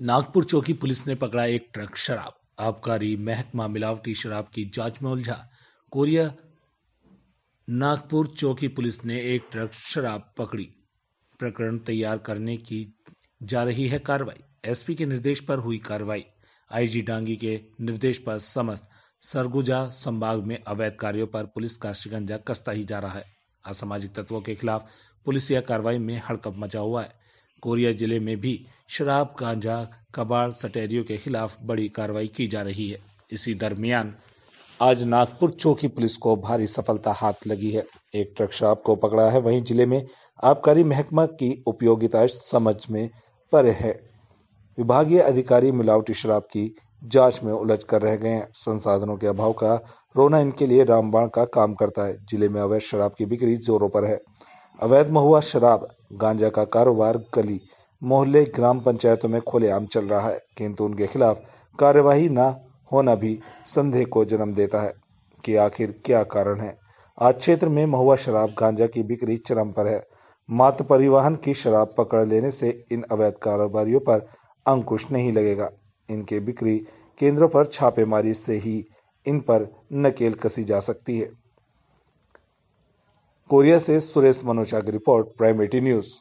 नागपुर चौकी पुलिस ने पकड़ा एक ट्रक शराब आबकारी महकमा मिलावटी शराब की जांच में उलझा कोरिया नागपुर चौकी पुलिस ने एक ट्रक शराब पकड़ी प्रकरण तैयार करने की जा रही है कार्रवाई एसपी के निर्देश पर हुई कार्रवाई आईजी डांगी के निर्देश पर समस्त सरगुजा संभाग में अवैध कार्यों पर पुलिस का शिकंजा कसता ही जा रहा है असामाजिक तत्वों के खिलाफ पुलिस यह कार्रवाई में हड़कप मचा हुआ है कोरिया जिले में भी शराब गांजा कबाड़ सटेरियों के खिलाफ बड़ी कार्रवाई की जा रही है इसी दरमियान आज नागपुर चौकी पुलिस को भारी सफलता हाथ लगी है एक ट्रक शराब को पकड़ा है वहीं जिले में आबकारी महकमा की उपयोगिता समझ में पर है विभागीय अधिकारी मिलावटी शराब की जांच में उलझ कर रह गए हैं संसाधनों के अभाव का रोना इनके लिए रामबाण का काम करता है जिले में अवैध शराब की बिक्री जोरों पर है अवैध महुआ शराब गांजा का कारोबार गली मोहल्ले ग्राम पंचायतों में खुलेआम चल रहा है किंतु उनके खिलाफ कार्यवाही न होना भी संदेह को जन्म देता है कि आखिर क्या कारण है आज क्षेत्र में महुआ शराब गांजा की बिक्री चरम पर है मात्र परिवहन की शराब पकड़ लेने से इन अवैध कारोबारियों पर अंकुश नहीं लगेगा इनके बिक्री केंद्रों पर छापेमारी से ही इन पर नकेल कसी जा सकती है कोरिया से सुरेश मनोजा की रिपोर्ट प्राइम एटी न्यूज़